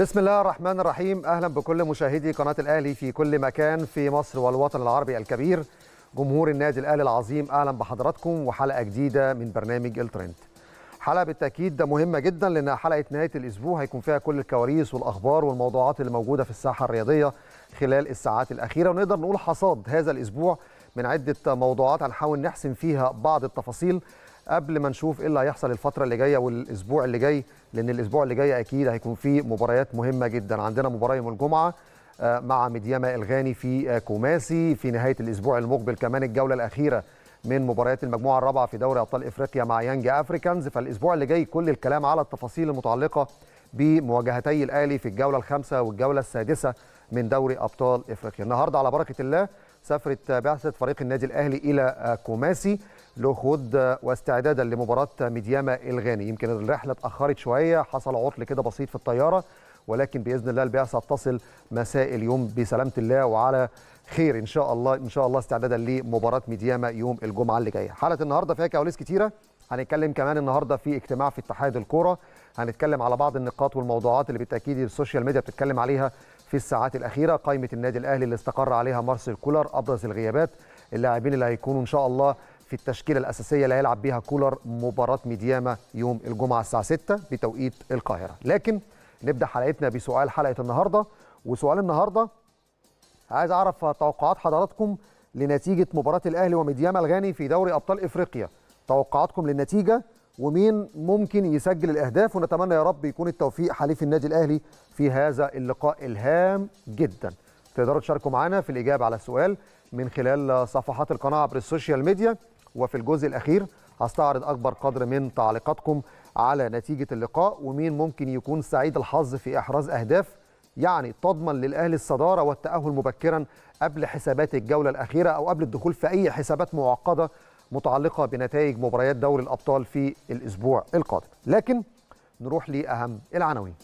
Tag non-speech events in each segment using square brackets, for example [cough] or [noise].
بسم الله الرحمن الرحيم اهلا بكل مشاهدي قناه الاهلي في كل مكان في مصر والوطن العربي الكبير جمهور النادي الاهلي العظيم اهلا بحضراتكم وحلقه جديده من برنامج الترند حلقه بالتاكيد ده مهمه جدا لانها حلقه نهايه الاسبوع هيكون فيها كل الكواليس والاخبار والموضوعات اللي موجوده في الساحه الرياضيه خلال الساعات الاخيره ونقدر نقول حصاد هذا الاسبوع من عده موضوعات هنحاول نحسم فيها بعض التفاصيل قبل ما نشوف ايه اللي هيحصل الفتره اللي جايه والاسبوع اللي جاي لان الاسبوع اللي جاي اكيد هيكون فيه مباريات مهمه جدا عندنا مباراه يوم الجمعه آه، مع ميدياما الغاني في آه، كوماسي في نهايه الاسبوع المقبل كمان الجوله الاخيره من مباريات المجموعه الرابعه في دوري ابطال افريقيا مع يانج افريكانز فالاسبوع اللي جاي كل الكلام على التفاصيل المتعلقه بمواجهتي الاهلي في الجوله الخامسه والجوله السادسه من دوري ابطال افريقيا النهارده على بركه الله سافرت آه، بعثه فريق النادي الاهلي الى كوماسي لخود واستعدادا لمباراه ميدياما الغاني يمكن الرحله اتاخرت شويه حصل عطل كده بسيط في الطياره ولكن باذن الله البعثه تصل مساء اليوم بسلامه الله وعلى خير ان شاء الله ان شاء الله استعدادا لمباراه ميدياما يوم الجمعه اللي جايه حلقه النهارده فيها كواليس كتيره هنتكلم كمان النهارده في اجتماع في اتحاد الكوره هنتكلم على بعض النقاط والموضوعات اللي بالتاكيد السوشيال ميديا بتتكلم عليها في الساعات الاخيره قائمه النادي الاهلي اللي استقر عليها مارسيل كولر ابرز الغيابات اللاعبين اللي هيكونوا ان شاء الله في التشكيله الاساسيه اللي هيلعب بيها كولر مباراه ميدياما يوم الجمعه الساعه 6 بتوقيت القاهره لكن نبدا حلقتنا بسؤال حلقه النهارده وسؤال النهارده عايز اعرف توقعات حضراتكم لنتيجه مباراه الاهلي وميدياما الغاني في دوري ابطال افريقيا توقعاتكم للنتيجه ومين ممكن يسجل الاهداف ونتمنى يا رب يكون التوفيق حليف النادي الاهلي في هذا اللقاء الهام جدا تقدروا تشاركوا معنا في الاجابه على السؤال من خلال صفحات القناه عبر السوشيال ميديا وفي الجزء الأخير هستعرض أكبر قدر من تعليقاتكم على نتيجة اللقاء ومين ممكن يكون سعيد الحظ في إحراز أهداف يعني تضمن للأهلي الصدارة والتأهل مبكرا قبل حسابات الجولة الأخيرة أو قبل الدخول في أي حسابات معقدة متعلقة بنتائج مباريات دوري الأبطال في الأسبوع القادم لكن نروح لأهم العناوين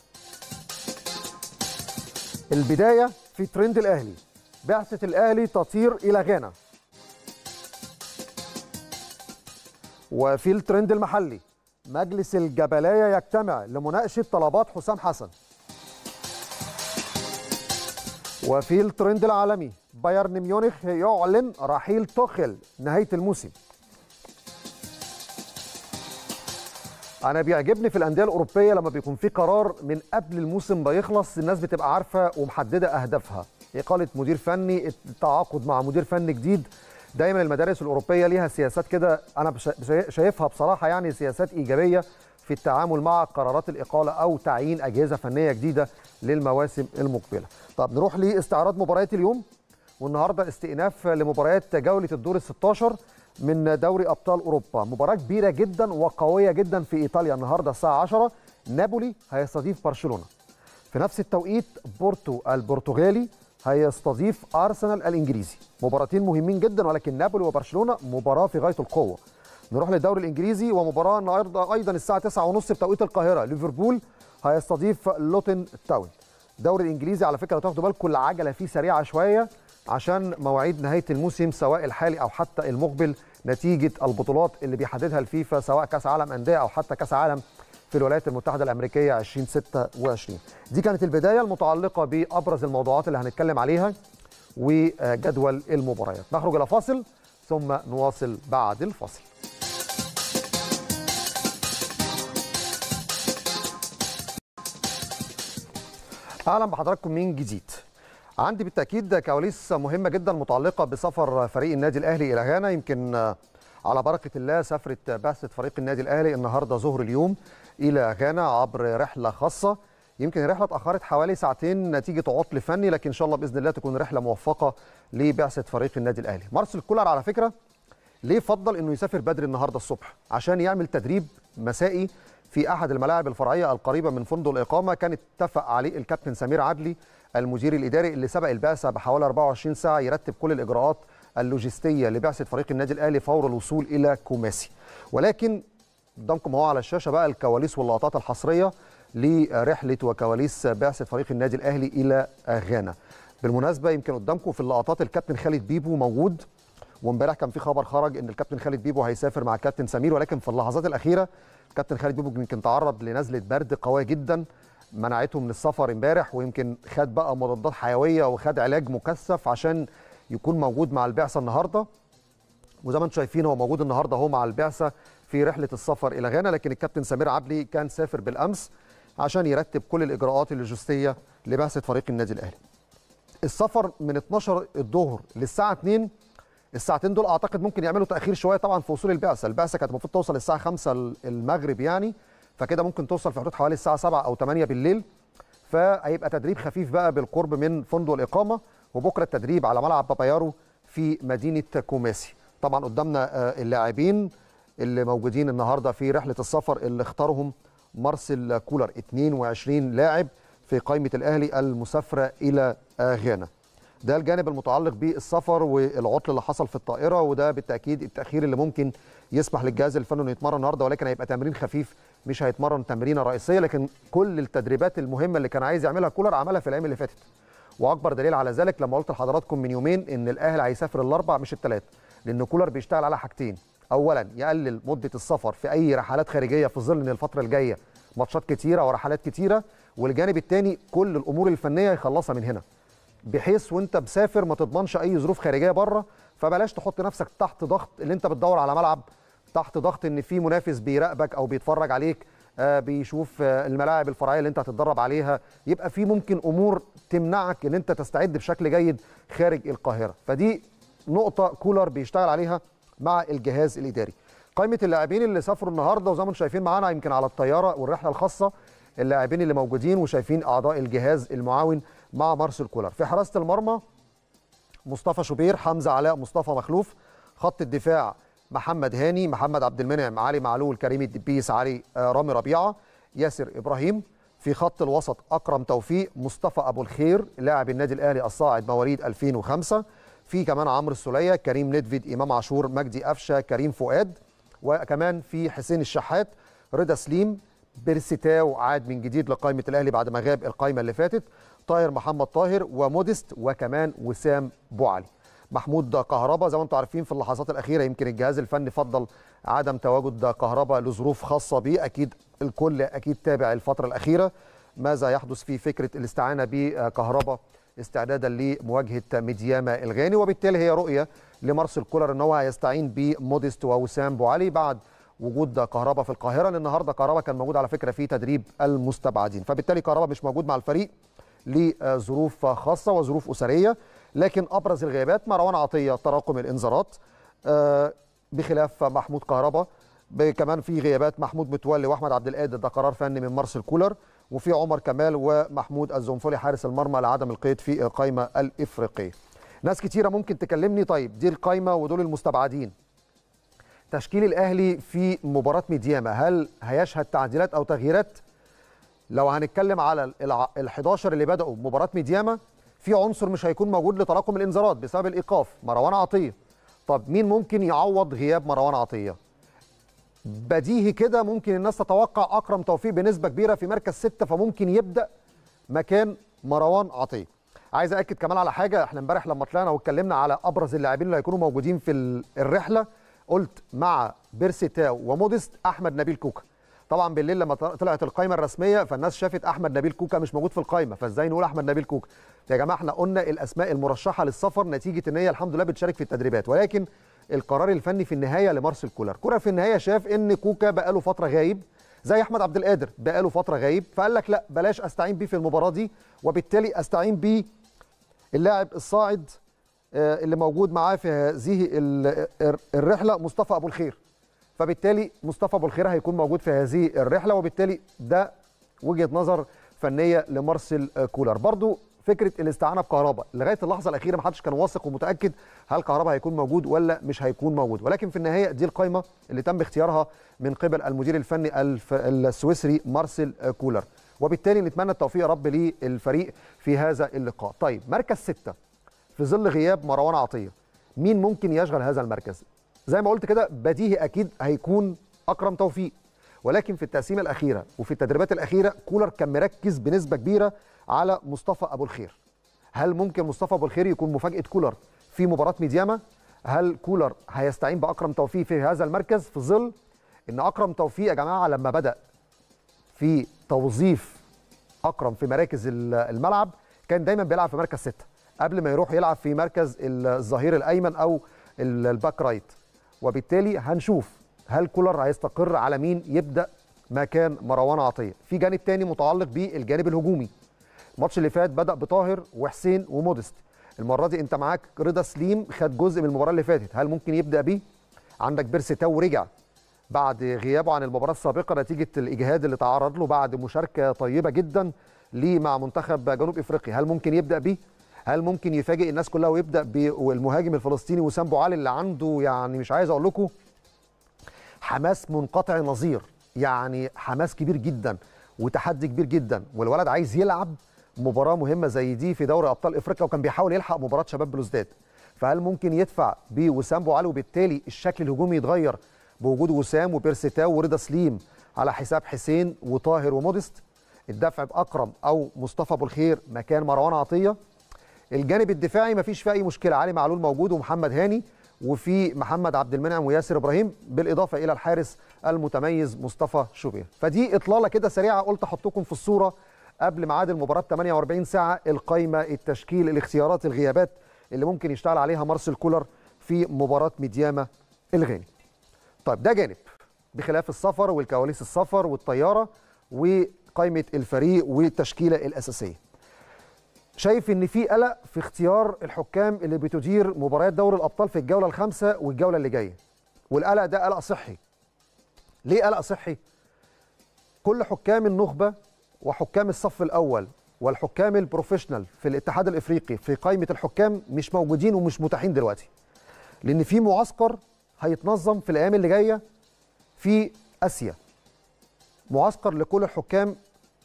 البداية في ترند الأهلي بعثة الأهلي تطير إلى غانا وفي الترند المحلي مجلس الجبلايه يجتمع لمناقشه طلبات حسام حسن وفي الترند العالمي بايرن ميونخ يعلن رحيل توخل نهايه الموسم انا بيعجبني في الانديه الاوروبيه لما بيكون في قرار من قبل الموسم ما يخلص الناس بتبقى عارفه ومحدده اهدافها اقاله مدير فني التعاقد مع مدير فني جديد دايما المدارس الاوروبيه ليها سياسات كده انا شايفها بصراحه يعني سياسات ايجابيه في التعامل مع قرارات الاقاله او تعيين اجهزه فنيه جديده للمواسم المقبله. طب نروح لاستعراض مباريات اليوم والنهارده استئناف لمباريات جوله الدور ال 16 من دوري ابطال اوروبا، مباراه كبيره جدا وقويه جدا في ايطاليا النهارده الساعه 10 نابولي هيستضيف برشلونه. في نفس التوقيت بورتو البرتغالي هيستضيف ارسنال الانجليزي مباراتين مهمين جدا ولكن نابولي وبرشلونه مباراه في غايه القوه نروح للدوري الانجليزي ومباراه النهارده ايضا الساعه 9:30 بتوقيت القاهره ليفربول هيستضيف لوتن تاون الدوري الانجليزي على فكره لو تاخدوا بالكم العجله فيه سريعه شويه عشان مواعيد نهايه الموسم سواء الحالي او حتى المقبل نتيجه البطولات اللي بيحددها الفيفا سواء كاس عالم انديه او حتى كاس عالم في الولايات المتحدة الأمريكية 2026 دي كانت البداية المتعلقة بأبرز الموضوعات اللي هنتكلم عليها وجدول المباريات نخرج إلى فاصل ثم نواصل بعد الفاصل اهلا بحضراتكم من جديد عندي بالتاكيد كواليس مهمه جدا متعلقه بسفر فريق النادي الاهلي الى غانا يمكن على بركه الله سفره بعثه فريق النادي الاهلي النهارده ظهر اليوم إلى غانا عبر رحلة خاصة يمكن الرحله اتاخرت حوالي ساعتين نتيجه عطل فني لكن ان شاء الله باذن الله تكون رحله موفقه لبعثه فريق النادي الاهلي مارسيل كولر على فكره ليه فضل انه يسافر بدري النهارده الصبح عشان يعمل تدريب مسائي في احد الملاعب الفرعيه القريبه من فندق الاقامه كان اتفق عليه الكابتن سمير عدلي المدير الاداري اللي سبق البعثه بحوالي 24 ساعه يرتب كل الاجراءات اللوجستيه لبعثه فريق النادي الاهلي فور الوصول الى كوماسي ولكن قدامكم اهو على الشاشه بقى الكواليس واللقطات الحصريه لرحله وكواليس بعثه فريق النادي الاهلي الى غانا. بالمناسبه يمكن قدامكم في اللقطات الكابتن خالد بيبو موجود وامبارح كان في خبر خرج ان الكابتن خالد بيبو هيسافر مع الكابتن سمير ولكن في اللحظات الاخيره الكابتن خالد بيبو يمكن تعرض لنزله برد قويه جدا منعته من السفر امبارح ويمكن خد بقى مضادات حيويه وخد علاج مكثف عشان يكون موجود مع البعثه النهارده وزي ما انتم شايفين هو موجود النهارده اهو مع البعثه في رحلة السفر إلى غانا لكن الكابتن سمير عبلي كان سافر بالأمس عشان يرتب كل الإجراءات اللوجستية لبعثة فريق النادي الأهلي السفر من 12 الظهر للساعة 2 الساعتين دول أعتقد ممكن يعملوا تأخير شوية طبعا في وصول البعثة البعثة كانت المفروض توصل الساعة 5 المغرب يعني فكده ممكن توصل في حدود حوالي الساعة 7 أو 8 بالليل فهيبقى تدريب خفيف بقى بالقرب من فندق الإقامة وبكرة التدريب على ملعب بابايارو في مدينة كوماسي طبعا قدامنا آه، اللاعبين اللي موجودين النهارده في رحله السفر اللي اختارهم مارسيل كولر 22 لاعب في قائمه الاهلي المسافره الى غانا ده الجانب المتعلق بالسفر والعطل اللي حصل في الطائره وده بالتاكيد التاخير اللي ممكن يسمح للجهاز الفني انه يتمرن النهارده ولكن هيبقى تمرين خفيف مش هيتمرن تمرينه رئيسيه لكن كل التدريبات المهمه اللي كان عايز يعملها كولر عملها في الايام اللي فاتت واكبر دليل على ذلك لما قلت لحضراتكم من يومين ان الاهلي هيسافر الاربع مش الثلاث لان كولر بيشتغل على حاجتين اولا يقلل مده السفر في اي رحلات خارجيه في ظل ان الفتره الجايه ماتشات كتيره ورحلات كتيره والجانب الثاني كل الامور الفنيه يخلصها من هنا بحيث وانت مسافر ما تضمنش اي ظروف خارجيه بره فبلاش تحط نفسك تحت ضغط اللي انت بتدور على ملعب تحت ضغط ان في منافس بيراقبك او بيتفرج عليك آه، بيشوف آه، الملاعب الفرعيه اللي انت هتتدرب عليها يبقى في ممكن امور تمنعك ان انت تستعد بشكل جيد خارج القاهره فدي نقطه كولر بيشتغل عليها مع الجهاز الاداري قائمه اللاعبين اللي سافروا النهارده وزي ما انتم شايفين معانا يمكن على الطياره والرحله الخاصه اللاعبين اللي موجودين وشايفين اعضاء الجهاز المعاون مع مارسيل كولر في حراسه المرمى مصطفى شوبير حمزه علاء مصطفى مخلوف خط الدفاع محمد هاني محمد عبد المنعم علي معلول كريم الدبيس علي آه، رامي ربيعه ياسر ابراهيم في خط الوسط اكرم توفيق مصطفى ابو الخير لاعب النادي الاهلي الصاعد مواليد 2005 في كمان عمرو السوليه كريم ندفيد امام عاشور مجدي قفشه كريم فؤاد وكمان في حسين الشحات رضا سليم بيرسيتاو عاد من جديد لقائمه الاهلي بعد ما غاب القائمه اللي فاتت طاهر محمد طاهر ومودست وكمان وسام بوعلي محمود كهربا زي ما انتم عارفين في اللحظات الاخيره يمكن الجهاز الفني فضل عدم تواجد كهربا لظروف خاصه بيه اكيد الكل اكيد تابع الفتره الاخيره ماذا يحدث في فكره الاستعانه بكهربا استعدادا لمواجهه ميدياما الغاني وبالتالي هي رؤيه لمارسيل كولر ان هو هيستعين بموديست ووسام بوعلي بعد وجود كهربا في القاهره لان النهارده كهربا كان موجود على فكره في تدريب المستبعدين فبالتالي كهربا مش موجود مع الفريق لظروف خاصه وظروف اسريه لكن ابرز الغيابات مروان عطيه تراكم الانذارات آه، بخلاف محمود كهربا كمان في غيابات محمود متولي واحمد عبد القادر ده قرار فني من مارسيل كولر وفي عمر كمال ومحمود الزنفولي حارس المرمى لعدم القيد في القايمه الافريقيه. ناس كتيره ممكن تكلمني طيب دي القايمه ودول المستبعدين. تشكيل الاهلي في مباراه ميدياما هل هيشهد تعديلات او تغييرات؟ لو هنتكلم على ال 11 اللي بداوا مباراه ميدياما في عنصر مش هيكون موجود لتراكم الانذارات بسبب الايقاف مروان عطيه. طب مين ممكن يعوض غياب مروان عطيه؟ بديهي كده ممكن الناس تتوقع اكرم توفيق بنسبه كبيره في مركز سته فممكن يبدا مكان مروان عطيه. عايز اكد كمان على حاجه احنا امبارح لما طلعنا واتكلمنا على ابرز اللاعبين اللي هيكونوا موجودين في الرحله قلت مع بيرسيتاو وموديست احمد نبيل كوكا. طبعا بالليل لما طلعت القائمه الرسميه فالناس شافت احمد نبيل كوكا مش موجود في القائمه فازاي نقول احمد نبيل كوكا؟ يا جماعه احنا قلنا الاسماء المرشحه للسفر نتيجه ان هي الحمد لله بتشارك في التدريبات ولكن القرار الفني في النهايه لمارسيل كولر كولر في النهايه شاف ان كوكا بقاله فتره غايب زي احمد عبد القادر بقاله فتره غايب فقال لك لا بلاش استعين بيه في المباراه دي وبالتالي استعين بيه اللاعب الصاعد آه، اللي موجود معاه في هذه آه، الرحله مصطفى ابو الخير فبالتالي مصطفى ابو الخير هيكون موجود في هذه الرحله وبالتالي ده وجهه نظر فنيه لمارسيل كولر برضو فكره الاستعانه بكهرباء لغايه اللحظه الاخيره ما حدش كان واثق ومتاكد هل كهرباء هيكون موجود ولا مش هيكون موجود ولكن في النهايه دي القائمه اللي تم اختيارها من قبل المدير الفني الف... السويسري مارسيل كولر وبالتالي نتمنى التوفيق يا رب للفريق في هذا اللقاء طيب مركز ستة في ظل غياب مروان عطيه مين ممكن يشغل هذا المركز زي ما قلت كده بديهي اكيد هيكون اكرم توفيق ولكن في التقسيمه الاخيره وفي التدريبات الاخيره كولر كان مركز بنسبه كبيره على مصطفى ابو الخير هل ممكن مصطفى ابو الخير يكون مفاجاه كولر في مباراه ميدياما هل كولر هيستعين باكرم توفيق في هذا المركز في ظل ان اكرم توفيق يا جماعه لما بدا في توظيف اكرم في مراكز الملعب كان دايما بيلعب في مركز سته قبل ما يروح يلعب في مركز الظهير الايمن او الباك رايت وبالتالي هنشوف هل كولر هيستقر على مين يبدا مكان مروان عطيه في جانب تاني متعلق بالجانب الهجومي الماتش اللي فات بدا بطاهر وحسين ومودست المره دي انت معاك رضا سليم خد جزء من المباراه اللي فاتت هل ممكن يبدا بيه عندك بيرسي تاو رجع بعد غيابه عن المباراه السابقه نتيجه الاجهاد اللي تعرض له بعد مشاركه طيبه جدا ليه مع منتخب جنوب افريقيا هل ممكن يبدا بيه هل ممكن يفاجئ الناس كلها ويبدا بالمهاجم الفلسطيني وسام علي اللي عنده يعني مش عايز اقول لكم حماس منقطع نظير يعني حماس كبير جدا وتحدي كبير جدا والولد عايز يلعب مباراه مهمه زي دي في دوري ابطال افريقيا وكان بيحاول يلحق مباراه شباب بلوزداد فهل ممكن يدفع بوسام بوعلي وبالتالي الشكل الهجومي يتغير بوجود وسام وبيرسيتاو ورضا سليم على حساب حسين وطاهر ومودست الدفع باكرم او مصطفى ابو الخير مكان مروان عطيه الجانب الدفاعي مفيش فيه اي مشكله علي معلول موجود ومحمد هاني وفي محمد عبد المنعم وياسر ابراهيم بالاضافه الى الحارس المتميز مصطفى شوبير فدي اطلاله كده سريعه قلت احطكم في الصوره قبل ميعاد المباراه ب 48 ساعه القايمه التشكيل الاختيارات الغيابات اللي ممكن يشتغل عليها مارسيل كولر في مباراه ميدياما الغاني. طيب ده جانب بخلاف السفر والكواليس السفر والطياره وقائمه الفريق والتشكيله الاساسيه. شايف ان في قلق في اختيار الحكام اللي بتدير مباريات دوري الابطال في الجوله الخامسه والجوله اللي جايه. والقلق ده قلق صحي. ليه قلق صحي؟ كل حكام النخبه وحكام الصف الأول والحكام البروفيشنال في الاتحاد الإفريقي في قائمة الحكام مش موجودين ومش متاحين دلوقتي لأن في معسكر هيتنظم في الأيام اللي جاية في آسيا معسكر لكل الحكام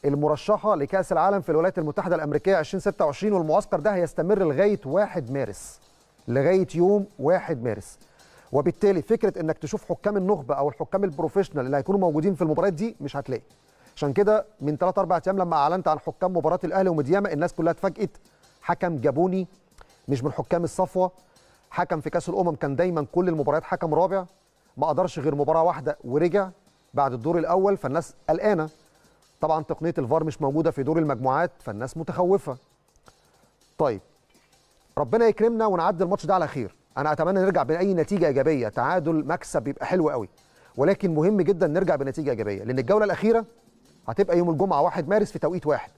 المرشحة لكأس العالم في الولايات المتحدة الأمريكية 2026 والمعسكر ده هيستمر لغاية 1 مارس لغاية يوم 1 مارس وبالتالي فكرة انك تشوف حكام النخبة او الحكام البروفيشنال اللي هيكونوا موجودين في المباريات دي مش هتلاقي عشان كده من 3 4 ايام لما اعلنت عن حكام مباراه الاهلي ومدياما الناس كلها اتفاجئت حكم جابوني مش من حكام الصفوه حكم في كاس الامم كان دايما كل المباريات حكم رابع ما قدرش غير مباراه واحده ورجع بعد الدور الاول فالناس قلقانه طبعا تقنيه الفار مش موجوده في دور المجموعات فالناس متخوفه طيب ربنا يكرمنا ونعدي الماتش ده على خير انا اتمنى نرجع باي نتيجه ايجابيه تعادل مكسب يبقى حلو قوي ولكن مهم جدا نرجع بنتيجه ايجابيه لان الجوله الاخيره هتبقى يوم الجمعه 1 مارس في توقيت واحد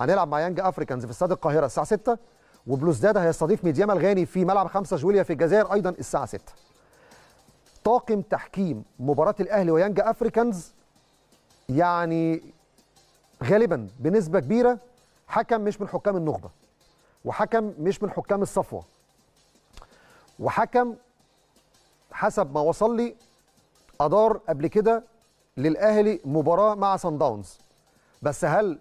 هنلعب مع يانج افريكانز في استاد القاهره الساعه 6 وبلوزداد هيستضيف ميدياما الغاني في ملعب 5 جوليا في الجزائر ايضا الساعه 6 طاقم تحكيم مباراه الاهلي ويانج افريكانز يعني غالبا بنسبه كبيره حكم مش من حكام النخبه وحكم مش من حكام الصفوه وحكم حسب ما وصل لي ادار قبل كده للاهلي مباراه مع سان داونز بس هل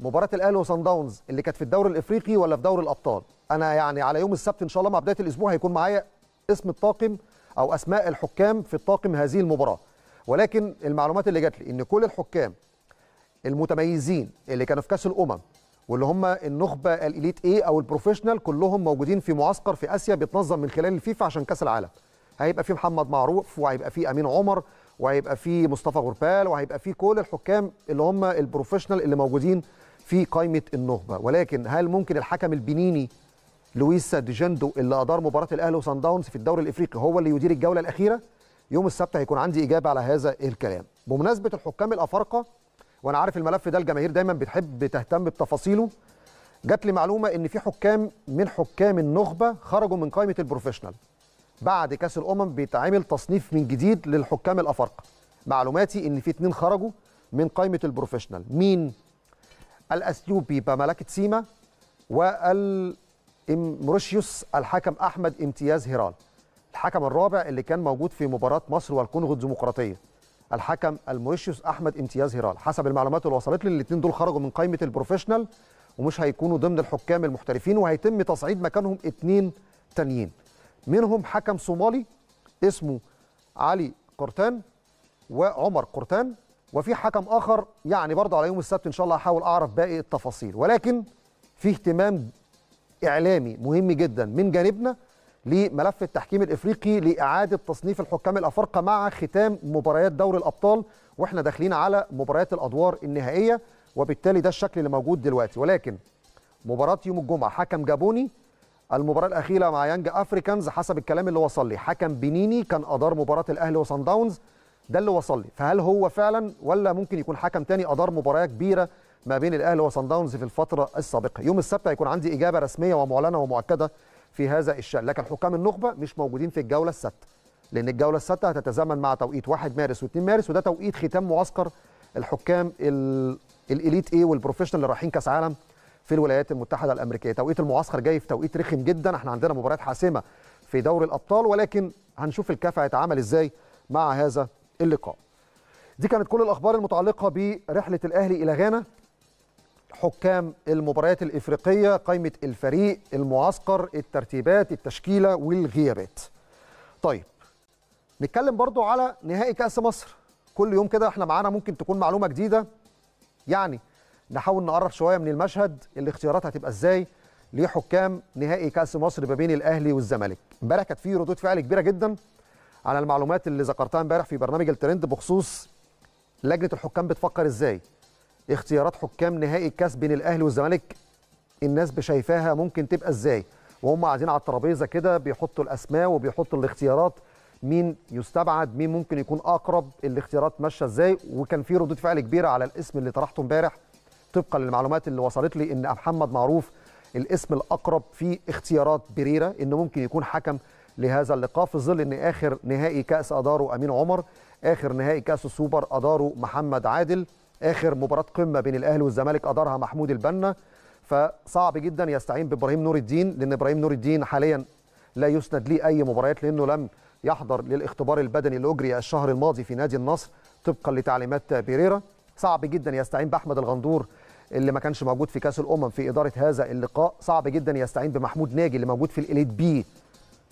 مباراه الاهلي وسان داونز اللي كانت في الدوري الافريقي ولا في دوري الابطال انا يعني على يوم السبت ان شاء الله مع بدايه الاسبوع هيكون معايا اسم الطاقم او اسماء الحكام في الطاقم هذه المباراه ولكن المعلومات اللي جات لي ان كل الحكام المتميزين اللي كانوا في كاس الامم واللي هم النخبه الاليت ايه او البروفيشنال كلهم موجودين في معسكر في اسيا بيتنظم من خلال الفيفا عشان كاس العالم هيبقى في محمد معروف وهيبقى في امين عمر وهيبقى في مصطفى غربال وهيبقى في كل الحكام اللي هم البروفيشنال اللي موجودين في قائمه النخبه ولكن هل ممكن الحكم البنيني لويس ديجندو اللي ادار مباراه الاهلي وصن داونز في الدوري الافريقي هو اللي يدير الجوله الاخيره يوم السبت هيكون عندي اجابه على هذا الكلام بمناسبه الحكام الافارقه وانا عارف الملف ده الجماهير دايما بتحب تهتم بتفاصيله جات لي معلومه ان في حكام من حكام النخبه خرجوا من قائمه البروفيشنال بعد كاس الامم بيتعمل تصنيف من جديد للحكام الافارقه معلوماتي ان في اتنين خرجوا من قائمه البروفيشنال مين الاثيوبي بملكه سيما والموريشيوس الحكم احمد امتياز هيرال الحكم الرابع اللي كان موجود في مباراه مصر والكونغو الديمقراطيه الحكم الموريشيوس احمد امتياز هيرال حسب المعلومات اللي وصلت لي الاثنين دول خرجوا من قائمه البروفيشنال ومش هيكونوا ضمن الحكام المحترفين وهيتم تصعيد مكانهم اثنين تانيين منهم حكم صومالي اسمه علي قرتان وعمر قرتان وفي حكم اخر يعني برضه على يوم السبت ان شاء الله هحاول اعرف باقي التفاصيل ولكن في اهتمام اعلامي مهم جدا من جانبنا لملف التحكيم الافريقي لاعاده تصنيف الحكام الافارقه مع ختام مباريات دوري الابطال واحنا داخلين على مباريات الادوار النهائيه وبالتالي ده الشكل اللي موجود دلوقتي ولكن مباراه يوم الجمعه حكم جابوني المباراه الاخيره مع يانج افريكانز حسب الكلام اللي وصل لي حكم بنيني كان ادار مباراه الاهلي وصن داونز ده اللي وصل لي فهل هو فعلا ولا ممكن يكون حكم تاني ادار مباراه كبيره ما بين الاهلي وصن داونز في الفتره السابقه يوم السبت هيكون عندي اجابه رسميه ومعلنه ومؤكده في هذا الشان لكن حكام النخبه مش موجودين في الجوله السادسه لان الجوله السادسه هتتزامن مع توقيت 1 مارس و2 مارس وده توقيت ختام معسكر الحكام الاليت ايه والبروفيشنال اللي رايحين كاس عالم في الولايات المتحده الامريكيه توقيت المعسكر جاي في توقيت رخم جدا احنا عندنا مباريات حاسمه في دوري الابطال ولكن هنشوف الكاف هيتعامل ازاي مع هذا اللقاء دي كانت كل الاخبار المتعلقه برحله الاهلي الى غانا حكام المباريات الافريقيه قائمه الفريق المعسكر الترتيبات التشكيله والغيابات طيب نتكلم برضو على نهائي كاس مصر كل يوم كده احنا معانا ممكن تكون معلومه جديده يعني نحاول نقرب شويه من المشهد الاختيارات هتبقى ازاي لحكام نهائي كاس مصر ما بين الاهلي والزمالك امبارح كانت في ردود فعل كبيره جدا على المعلومات اللي ذكرتها امبارح في برنامج الترند بخصوص لجنه الحكام بتفكر ازاي اختيارات حكام نهائي الكاس بين الاهلي والزمالك الناس شايفاها ممكن تبقى ازاي وهم قاعدين على الترابيزه كده بيحطوا الاسماء وبيحطوا الاختيارات مين يستبعد مين ممكن يكون اقرب الاختيارات ماشيه ازاي وكان في ردود فعل كبيره على الاسم اللي طرحته امبارح طبقا للمعلومات اللي وصلت لي ان محمد معروف الاسم الاقرب في اختيارات بريرة انه ممكن يكون حكم لهذا اللقاء في ظل ان اخر نهائي كاس اداره امين عمر اخر نهائي كاس السوبر اداره محمد عادل اخر مباراه قمه بين الاهلي والزمالك ادارها محمود البنا فصعب جدا يستعين بابراهيم نور الدين لان ابراهيم نور الدين حاليا لا يسند ليه اي مباريات لانه لم يحضر للاختبار البدني اللي اجري الشهر الماضي في نادي النصر طبقا لتعليمات بيريرا صعب جدا يستعين باحمد الغندور اللي ما كانش موجود في كاس الامم في اداره هذا اللقاء صعب جدا يستعين بمحمود ناجي اللي موجود في الاليت بي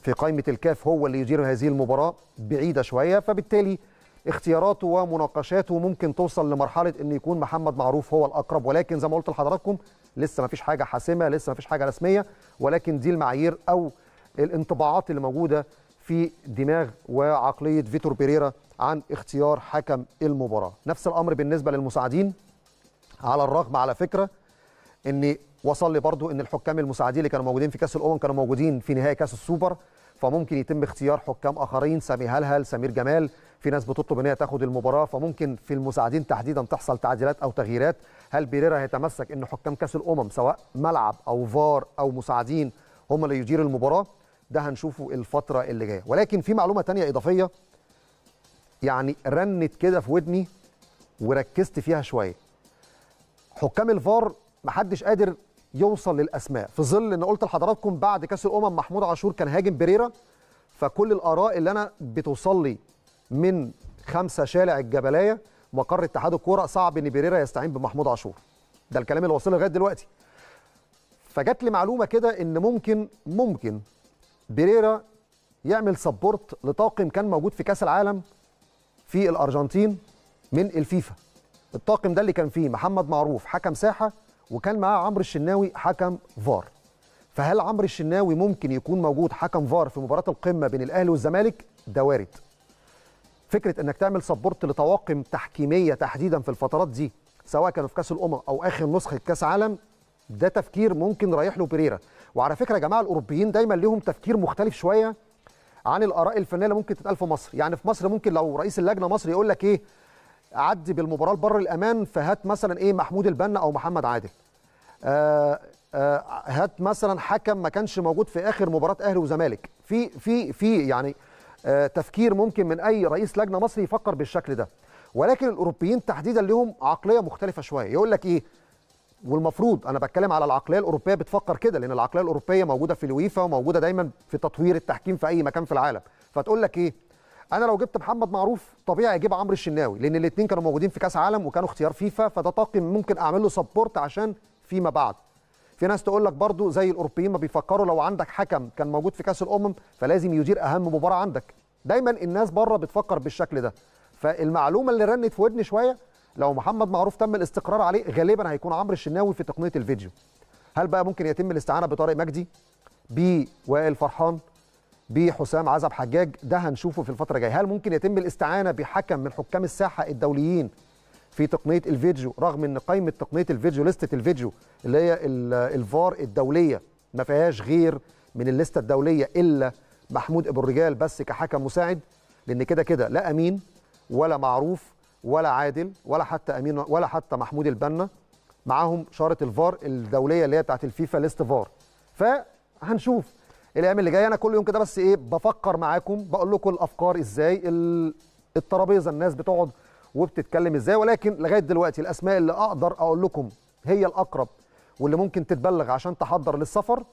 في قائمه الكاف هو اللي يدير هذه المباراه بعيده شويه فبالتالي اختياراته ومناقشاته ممكن توصل لمرحله ان يكون محمد معروف هو الاقرب ولكن زي ما قلت لحضراتكم لسه ما فيش حاجه حاسمه لسه ما فيش حاجه رسميه ولكن دي المعايير او الانطباعات اللي موجوده في دماغ وعقليه فيتور بيريرا عن اختيار حكم المباراه نفس الامر بالنسبه للمساعدين على الرغم على فكره ان وصل لي برضو ان الحكام المساعدين اللي كانوا موجودين في كاس الامم كانوا موجودين في نهائي كاس السوبر فممكن يتم اختيار حكام اخرين سامي هلهل سمير جمال في ناس بتطلب ان هي تاخد المباراه فممكن في المساعدين تحديدا تحصل تعديلات او تغييرات هل بيريرا هيتمسك ان حكام كاس الامم سواء ملعب او فار او مساعدين هم اللي يديروا المباراه ده هنشوفه الفتره اللي جايه ولكن في معلومه تانية اضافيه يعني رنت كده في ودني وركزت فيها شويه حكام الفار محدش قادر يوصل للاسماء في ظل ان قلت لحضراتكم بعد كاس الامم محمود عاشور كان هاجم بريرا فكل الاراء اللي انا بتوصل لي من خمسه شالع الجبلايه مقر اتحاد الكوره صعب ان بيريرا يستعين بمحمود عاشور ده الكلام اللي واصل لغايه دلوقتي فجت لي معلومه كده ان ممكن ممكن بيريرا يعمل سبورت لطاقم كان موجود في كاس العالم في الارجنتين من الفيفا الطاقم ده اللي كان فيه محمد معروف حكم ساحه وكان معاه عمرو الشناوي حكم فار فهل عمرو الشناوي ممكن يكون موجود حكم فار في مباراه القمه بين الاهلي والزمالك ده وارد فكره انك تعمل سبورت لطواقم تحكيميه تحديدا في الفترات دي سواء كانوا في كاس الامم او اخر نسخه كاس عالم ده تفكير ممكن رايح له بيريرا وعلى فكره يا جماعه الاوروبيين دايما ليهم تفكير مختلف شويه عن الاراء الفنيه اللي ممكن تتقال في مصر يعني في مصر ممكن لو رئيس اللجنه مصر يقول لك ايه عدي بالمباراه لبر الامان فهات مثلا ايه محمود البنا او محمد عادل آه آه هات مثلا حكم ما كانش موجود في اخر مباراه اهلي وزمالك في في في يعني آه تفكير ممكن من اي رئيس لجنه مصري يفكر بالشكل ده ولكن الاوروبيين تحديدا لهم عقليه مختلفه شويه يقول لك ايه والمفروض انا بتكلم على العقليه الاوروبيه بتفكر كده لان العقليه الاوروبيه موجوده في الويفا وموجوده دايما في تطوير التحكيم في اي مكان في العالم فتقول لك ايه انا لو جبت محمد معروف طبيعي اجيب عمرو الشناوي لان الاثنين كانوا موجودين في كاس عالم وكانوا اختيار فيفا فده طاقم ممكن اعمل له سبورت عشان فيما بعد في ناس تقول لك برضو زي الاوروبيين ما بيفكروا لو عندك حكم كان موجود في كاس الامم فلازم يدير اهم مباراه عندك دايما الناس بره بتفكر بالشكل ده فالمعلومه اللي رنت في ودني شويه لو محمد معروف تم الاستقرار عليه غالبا هيكون عمرو الشناوي في تقنيه الفيديو هل بقى ممكن يتم الاستعانه بطارق مجدي بوائل فرحان بحسام عزب حجاج ده هنشوفه في الفتره الجايه هل ممكن يتم الاستعانه بحكم من حكام الساحه الدوليين في تقنيه الفيديو رغم ان قائمه تقنيه الفيديو لسته الفيديو اللي هي الفار الدوليه ما فيهاش غير من الليسته الدوليه الا محمود ابو الرجال بس كحكم مساعد لان كده كده لا امين ولا معروف ولا عادل ولا حتى امين ولا حتى محمود البنا معاهم شاره الفار الدوليه اللي هي بتاعت الفيفا ليست فار فهنشوف الايام اللي جايه انا كل يوم كده بس ايه بفكر معاكم بقول لكم الافكار ازاي الترابيزه الناس بتقعد وبتتكلم ازاي ولكن لغايه دلوقتي الاسماء اللي اقدر اقول لكم هي الاقرب واللي ممكن تتبلغ عشان تحضر للسفر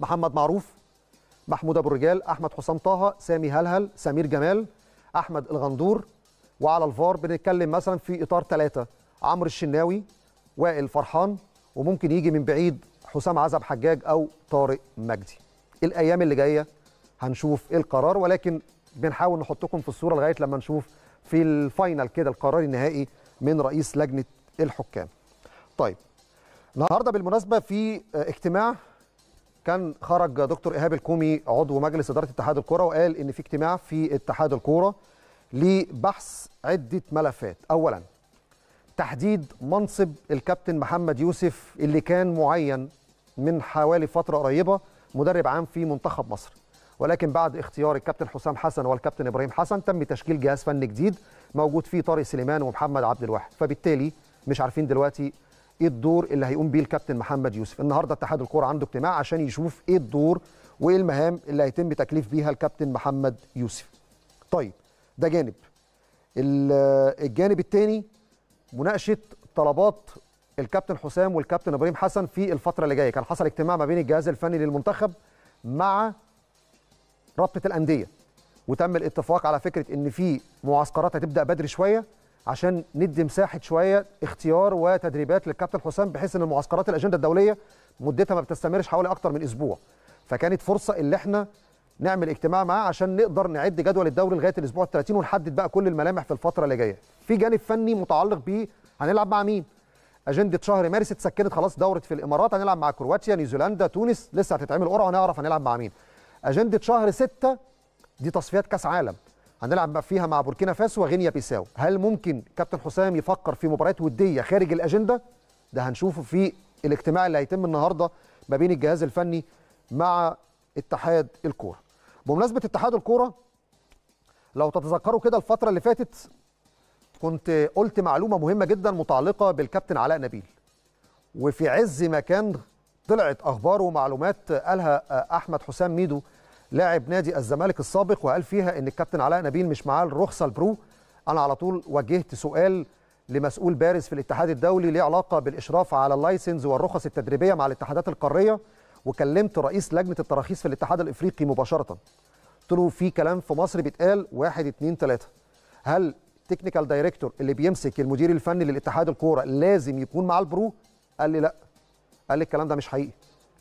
محمد معروف محمود ابو الرجال احمد حسام طه سامي هلهل سمير جمال احمد الغندور وعلى الفار بنتكلم مثلا في اطار ثلاثه عمرو الشناوي وائل فرحان وممكن يجي من بعيد حسام عزب حجاج او طارق مجدي الايام اللي جايه هنشوف ايه القرار ولكن بنحاول نحطكم في الصوره لغايه لما نشوف في الفاينل كده القرار النهائي من رئيس لجنه الحكام. طيب النهارده بالمناسبه في اجتماع كان خرج دكتور ايهاب الكومي عضو مجلس اداره اتحاد الكوره وقال ان في اجتماع في اتحاد الكوره لبحث عده ملفات، اولا تحديد منصب الكابتن محمد يوسف اللي كان معين من حوالي فتره قريبه مدرب عام في منتخب مصر ولكن بعد اختيار الكابتن حسام حسن والكابتن ابراهيم حسن تم تشكيل جهاز فني جديد موجود فيه طارق سليمان ومحمد عبد الواحد فبالتالي مش عارفين دلوقتي ايه الدور اللي هيقوم بيه الكابتن محمد يوسف النهارده اتحاد الكوره عنده اجتماع عشان يشوف ايه الدور وايه المهام اللي هيتم تكليف بيها الكابتن محمد يوسف طيب ده جانب الجانب الثاني مناقشه طلبات الكابتن حسام والكابتن ابراهيم حسن في الفتره اللي جايه كان حصل اجتماع ما بين الجهاز الفني للمنتخب مع رابطه الانديه وتم الاتفاق على فكره ان في معسكرات هتبدا بدري شويه عشان ندي مساحه شويه اختيار وتدريبات للكابتن حسام بحيث ان المعسكرات الاجنده الدوليه مدتها ما بتستمرش حوالي اكتر من اسبوع فكانت فرصه اللي احنا نعمل اجتماع معاه عشان نقدر نعد جدول الدوري لغايه الاسبوع ال 30 ونحدد بقى كل الملامح في الفتره اللي جايه في جانب فني متعلق بيه هنلعب مع مين اجنده شهر مارس اتسكتت خلاص دوره في الامارات هنلعب مع كرواتيا نيوزيلندا تونس لسه هتتعمل قرعه هنعرف هنلعب مع مين اجنده شهر 6 دي تصفيات كاس عالم هنلعب فيها مع بوركينا فاسو وغينيا بيساو هل ممكن كابتن حسام يفكر في مباريات وديه خارج الاجنده ده هنشوفه في الاجتماع اللي هيتم النهارده ما بين الجهاز الفني مع اتحاد الكوره بمناسبه اتحاد الكوره لو تتذكروا كده الفتره اللي فاتت كنت قلت معلومه مهمه جدا متعلقه بالكابتن علاء نبيل وفي عز ما كان طلعت اخبار ومعلومات قالها آه، احمد حسام ميدو لاعب نادي الزمالك السابق وقال فيها ان الكابتن علاء نبيل مش معاه الرخصه البرو انا على طول وجهت سؤال لمسؤول بارز في الاتحاد الدولي ليه علاقه بالاشراف على اللايسنز والرخص التدريبيه مع الاتحادات القاريه وكلمت رئيس لجنه التراخيص في الاتحاد الافريقي مباشره قلت له في كلام في مصر بيتقال واحد اتنين تلاته هل التكنيكال دايركتور اللي بيمسك المدير الفني للاتحاد الكوره لازم يكون مع البرو قال لي لا قال لي الكلام ده مش حقيقي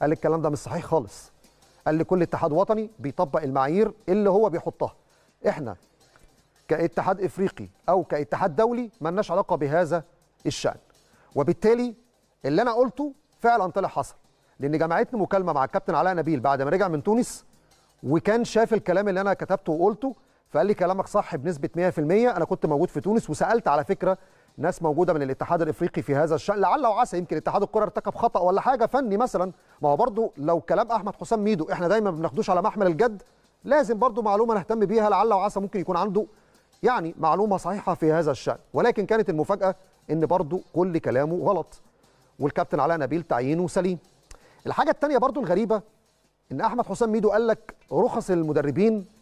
قال لي الكلام ده مش صحيح خالص قال لي كل اتحاد وطني بيطبق المعايير اللي هو بيحطها احنا كاتحاد افريقي او كاتحاد دولي ما لناش علاقه بهذا الشان وبالتالي اللي انا قلته فعلا طلع حصل لان جمعتني مكالمه مع الكابتن علاء نبيل بعد ما رجع من تونس وكان شاف الكلام اللي انا كتبته وقلته فقال لي كلامك صح بنسبه 100% انا كنت موجود في تونس وسالت على فكره ناس موجوده من الاتحاد الافريقي في هذا الشان لعل وعسى يمكن اتحاد الكره ارتكب خطا ولا حاجه فني مثلا ما هو برضه لو كلام احمد حسام ميدو احنا دايما ما بناخدوش على محمل الجد لازم برضه معلومه نهتم بيها لعل وعسى ممكن يكون عنده يعني معلومه صحيحه في هذا الشان ولكن كانت المفاجاه ان برضه كل كلامه غلط والكابتن علاء نبيل تعيينه سليم الحاجه الثانيه برضه الغريبه ان احمد حسام ميدو قال لك رخص المدربين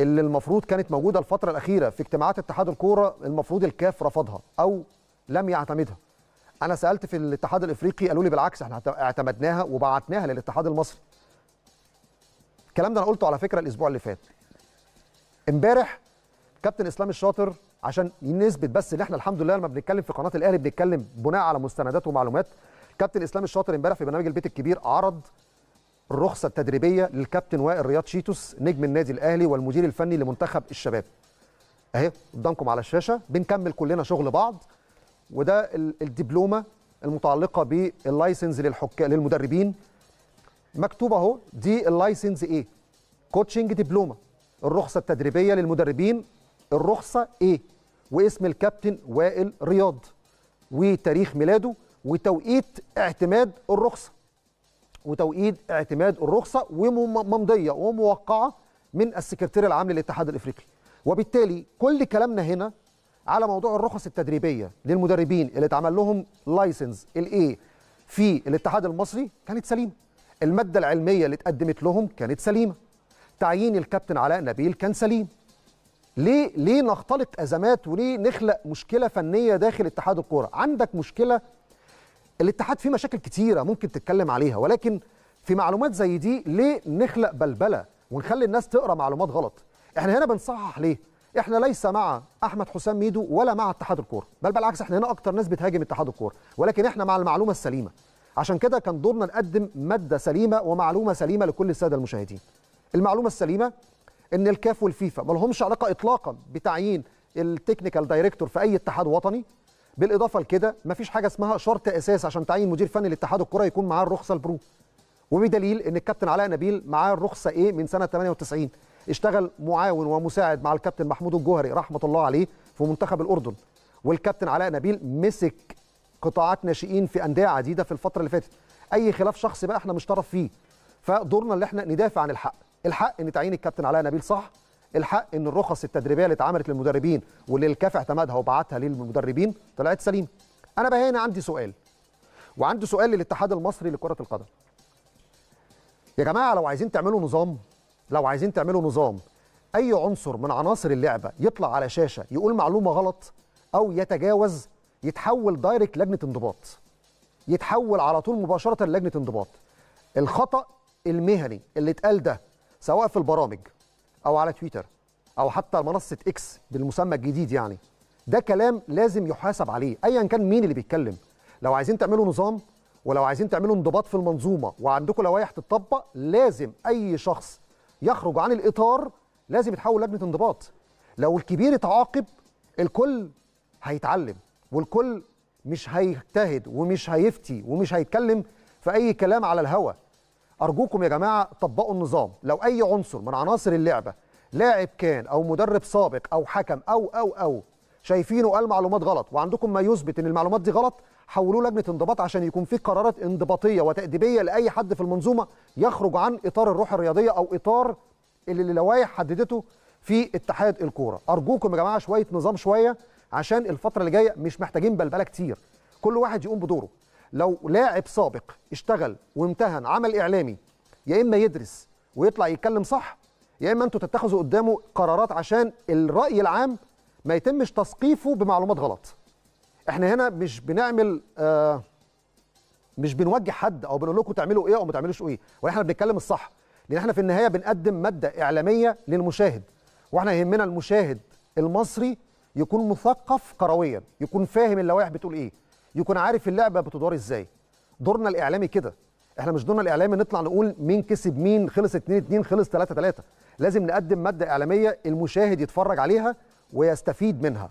اللي المفروض كانت موجوده الفتره الاخيره في اجتماعات اتحاد الكوره المفروض الكاف رفضها او لم يعتمدها انا سالت في الاتحاد الافريقي قالوا لي بالعكس احنا اعتمدناها وبعتناها للاتحاد المصري الكلام ده انا قلته على فكره الاسبوع اللي فات امبارح كابتن اسلام الشاطر عشان نثبت بس ان احنا الحمد لله لما بنتكلم في قناه الاهلي بنتكلم بناء على مستندات ومعلومات كابتن اسلام الشاطر امبارح في برنامج البيت الكبير عرض الرخصه التدريبيه للكابتن وائل رياض شيتوس نجم النادي الاهلي والمدير الفني لمنتخب الشباب اهي قدامكم على الشاشه بنكمل كلنا شغل بعض وده الدبلومه المتعلقه باللايسنز للحكام للمدربين مكتوب اهو دي اللايسنز ايه كوتشنج دبلومه الرخصه التدريبيه للمدربين الرخصه ايه واسم الكابتن وائل رياض وتاريخ ميلاده وتوقيت اعتماد الرخصه وتوقيت اعتماد الرخصه وممضيه وموقعه من السكرتير العام للاتحاد الافريقي وبالتالي كل كلامنا هنا على موضوع الرخص التدريبيه للمدربين اللي اتعمل لهم لايسنس الاي في الاتحاد المصري كانت سليمه الماده العلميه اللي اتقدمت لهم كانت سليمه تعيين الكابتن علاء نبيل كان سليم ليه ليه نختلط ازمات وليه نخلق مشكله فنيه داخل اتحاد الكوره عندك مشكله الاتحاد فيه مشاكل كتيره ممكن تتكلم عليها ولكن في معلومات زي دي ليه نخلق بلبله ونخلي الناس تقرا معلومات غلط احنا هنا بنصحح ليه احنا ليس مع احمد حسام ميدو ولا مع اتحاد الكوره بل بالعكس احنا هنا اكتر ناس بتهاجم اتحاد الكوره ولكن احنا مع المعلومه السليمه عشان كده كان دورنا نقدم ماده سليمه ومعلومه سليمه لكل الساده المشاهدين المعلومه السليمه ان الكاف والفيفا ما لهمش علاقه اطلاقا بتعيين التكنيكال دايركتور في اي اتحاد وطني بالاضافه لكده مفيش حاجه اسمها شرط اساس عشان تعين مدير فني لاتحاد الكره يكون معاه الرخصه البرو وبدليل ان الكابتن علاء نبيل معاه الرخصه ايه من سنه 98 اشتغل معاون ومساعد مع الكابتن محمود الجوهري رحمه الله عليه في منتخب الاردن والكابتن علاء نبيل مسك قطاعات ناشئين في انديه عديده في الفتره اللي فاتت اي خلاف شخصي بقى احنا مش طرف فيه فدورنا اللي احنا ندافع عن الحق الحق ان تعيين الكابتن علاء نبيل صح الحق ان الرخص التدريبيه اللي اتعملت للمدربين واللي الكاف اعتمدها وبعتها للمدربين طلعت سليمه. انا بقى هنا عندي سؤال وعندي سؤال للاتحاد المصري لكره القدم. يا جماعه لو عايزين تعملوا نظام لو عايزين تعملوا نظام اي عنصر من عناصر اللعبه يطلع على شاشه يقول معلومه غلط او يتجاوز يتحول دايركت لجنه انضباط يتحول على طول مباشره لجنه انضباط الخطا المهني اللي اتقال ده سواء في البرامج او على تويتر او حتى منصه اكس بالمسمى الجديد يعني ده كلام لازم يحاسب عليه ايا كان مين اللي بيتكلم لو عايزين تعملوا نظام ولو عايزين تعملوا انضباط في المنظومه وعندكم لوائح تطبق لازم اي شخص يخرج عن الاطار لازم يتحول لجنه انضباط لو الكبير اتعاقب الكل هيتعلم والكل مش هيجتهد ومش هيفتي ومش هيتكلم في اي كلام على الهوا ارجوكم يا جماعه طبقوا النظام لو اي عنصر من عناصر اللعبه لاعب كان او مدرب سابق او حكم او او او شايفينه قال معلومات غلط وعندكم ما يثبت ان المعلومات دي غلط حولوه لجنه انضباط عشان يكون في قرارات انضباطيه وتاديبيه لاي حد في المنظومه يخرج عن اطار الروح الرياضيه او اطار اللي اللوائح حددته في اتحاد الكوره ارجوكم يا جماعه شويه نظام شويه عشان الفتره اللي جايه مش محتاجين بلبله كتير كل واحد يقوم بدوره لو لاعب سابق اشتغل وامتهن عمل اعلامي يا اما يدرس ويطلع يتكلم صح يا اما انتوا تتخذوا قدامه قرارات عشان الراي العام ما يتمش تثقيفه بمعلومات غلط احنا هنا مش بنعمل آه مش بنوجه حد او بنقول لكم تعملوا ايه او ما تعملوش ايه واحنا بنتكلم الصح لان احنا في النهايه بنقدم ماده اعلاميه للمشاهد واحنا يهمنا المشاهد المصري يكون مثقف كرويا يكون فاهم اللوائح بتقول ايه يكون عارف اللعبه بتدار ازاي دورنا الاعلامي كده احنا مش دورنا الاعلامي نطلع نقول مين كسب مين خلص 2 2 خلص 3 3 لازم نقدم ماده اعلاميه المشاهد يتفرج عليها ويستفيد منها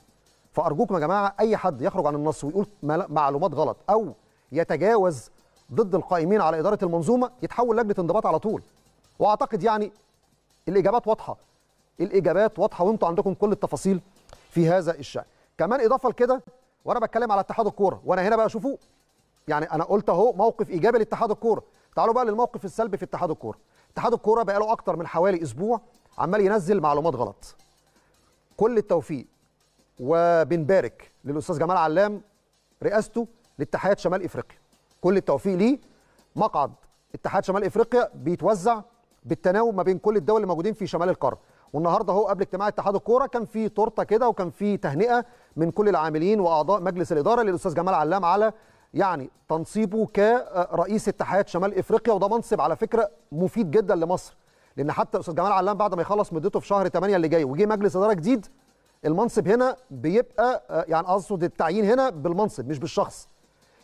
فارجوكم يا جماعه اي حد يخرج عن النص ويقول معلومات غلط او يتجاوز ضد القائمين على اداره المنظومه يتحول لجنه انضباط على طول واعتقد يعني الاجابات واضحه الاجابات واضحه وانتم عندكم كل التفاصيل في هذا الشان كمان اضافه لكده وانا بتكلم على اتحاد الكوره وانا هنا بقى شوفوا يعني انا قلت اهو موقف ايجابي لاتحاد الكوره تعالوا بقى للموقف السلبي في اتحاد الكوره اتحاد الكوره بقى له اكتر من حوالي اسبوع عمال ينزل معلومات غلط كل التوفيق وبنبارك للاستاذ جمال علام رئاسته لاتحاد شمال افريقيا كل التوفيق ليه مقعد اتحاد شمال افريقيا بيتوزع بالتناوب ما بين كل الدول اللي موجودين في شمال القاره والنهارده اهو قبل اجتماع اتحاد الكوره كان في تورته كده وكان في تهنئه من كل العاملين واعضاء مجلس الاداره للاستاذ جمال علام على يعني تنصيبه كرئيس اتحاد شمال افريقيا وده منصب على فكره مفيد جدا لمصر لان حتى استاذ جمال علام بعد ما يخلص مدته في شهر 8 اللي جاي وجي مجلس اداره جديد المنصب هنا بيبقى آه، يعني اقصد التعيين هنا بالمنصب مش بالشخص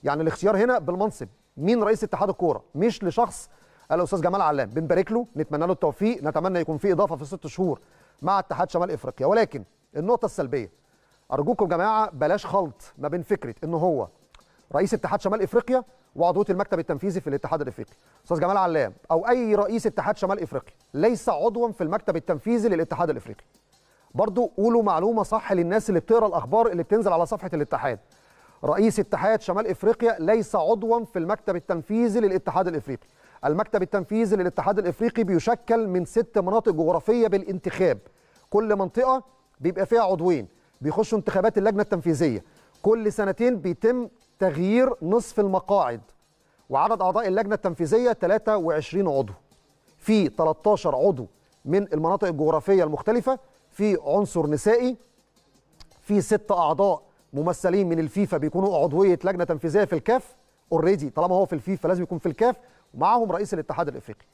يعني الاختيار هنا بالمنصب مين رئيس اتحاد الكوره مش لشخص الاستاذ جمال علام بنبارك له نتمنى له التوفيق نتمنى يكون في اضافه في ست شهور مع اتحاد شمال افريقيا ولكن النقطه السلبيه ارجوكم يا جماعه بلاش خلط ما بين فكره ان هو رئيس اتحاد شمال افريقيا وعضويه المكتب التنفيذي في الاتحاد الافريقي استاذ جمال علام او اي رئيس اتحاد شمال افريقيا ليس عضوا في المكتب التنفيذي للاتحاد الافريقي برضو قولوا معلومه صح للناس اللي بتقرا الاخبار اللي بتنزل على صفحه الاتحاد رئيس اتحاد شمال افريقيا ليس عضوا في المكتب التنفيذي للاتحاد الافريقي المكتب التنفيذي للاتحاد الافريقي بيشكل من ست مناطق جغرافيه بالانتخاب كل منطقه بيبقى فيها عضوين بيخشوا انتخابات اللجنه التنفيذيه كل سنتين بيتم تغيير نصف المقاعد وعدد اعضاء اللجنه التنفيذيه 23 عضو في 13 عضو من المناطق الجغرافيه المختلفه في عنصر نسائي في ست اعضاء ممثلين من الفيفا بيكونوا عضويه لجنه تنفيذيه في الكاف اوريدي طالما هو في الفيفا لازم يكون في الكاف ومعاهم رئيس الاتحاد الافريقي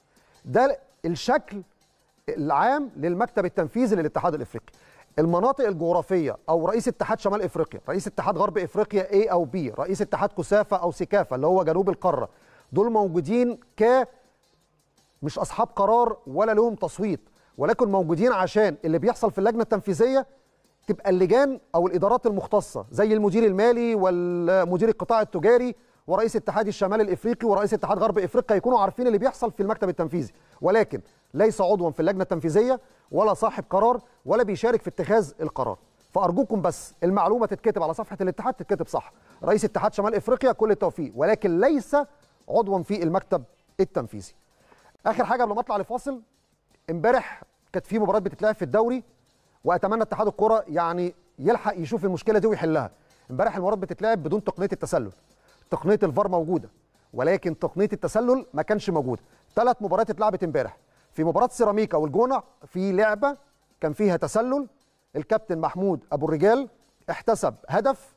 ده الشكل العام للمكتب التنفيذي للاتحاد الافريقي المناطق الجغرافيه او رئيس اتحاد شمال افريقيا رئيس اتحاد غرب افريقيا A او B رئيس اتحاد كسافه او سكافه اللي هو جنوب القاره دول موجودين ك مش اصحاب قرار ولا لهم تصويت ولكن موجودين عشان اللي بيحصل في اللجنه التنفيذيه تبقى اللجان او الادارات المختصه زي المدير المالي والمدير القطاع التجاري ورئيس اتحاد الشمال الافريقي ورئيس اتحاد غرب افريقيا يكونوا عارفين اللي بيحصل في المكتب التنفيذي ولكن ليس عضوا في اللجنه التنفيذيه ولا صاحب قرار ولا بيشارك في اتخاذ القرار فارجوكم بس المعلومه تتكتب على صفحه الاتحاد تتكتب صح رئيس اتحاد شمال افريقيا كل التوفيق ولكن ليس عضوا في المكتب التنفيذي اخر حاجه قبل ما اطلع لفاصل امبارح كانت في مباراه بتتلعب في الدوري واتمنى اتحاد الكره يعني يلحق يشوف المشكله دي ويحلها امبارح المباراه بتتلعب بدون تقنيه التسلل تقنيه الفار موجوده ولكن تقنيه التسلل ما كانش موجوده ثلاث مباريات اتلعبت امبارح في مباراه سيراميكا والجونه في لعبه كان فيها تسلل الكابتن محمود ابو الرجال احتسب هدف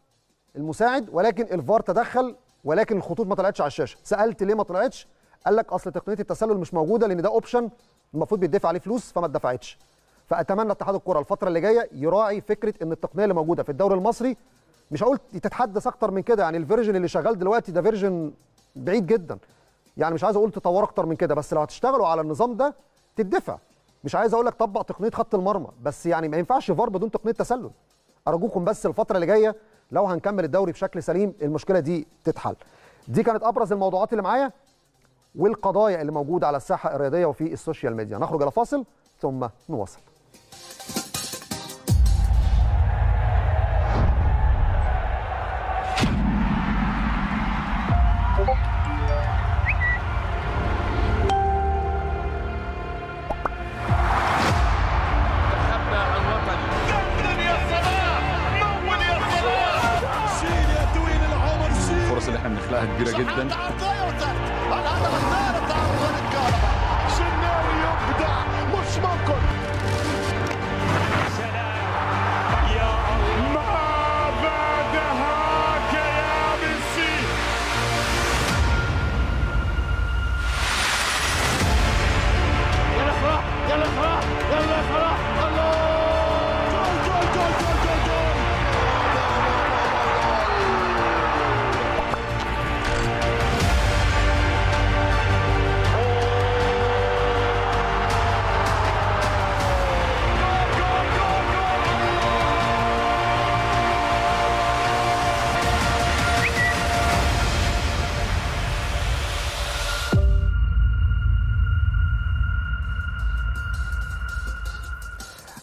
المساعد ولكن الفار تدخل ولكن الخطوط ما طلعتش على الشاشه سالت ليه ما طلعتش قال لك اصل تقنيه التسلل مش موجوده لان ده اوبشن المفروض بيدفع عليه فلوس فما اتدفعتش فاتمنى اتحاد الكره الفتره اللي جايه يراعي فكره ان التقنيه اللي موجوده في الدوري المصري مش هقول تتحدث اكتر من كده يعني الفيرجن اللي شغال دلوقتي ده فيرجن بعيد جدا يعني مش عايز اقول تطور اكتر من كده بس لو هتشتغلوا على النظام ده تدفع مش عايز اقول لك طبق تقنيه خط المرمى بس يعني ما ينفعش فار بدون تقنيه تسلل ارجوكم بس الفتره اللي جايه لو هنكمل الدوري بشكل سليم المشكله دي تتحل دي كانت ابرز الموضوعات اللي معايا والقضايا اللي موجوده على الساحه الرياضيه وفي السوشيال ميديا نخرج الى فاصل ثم نواصل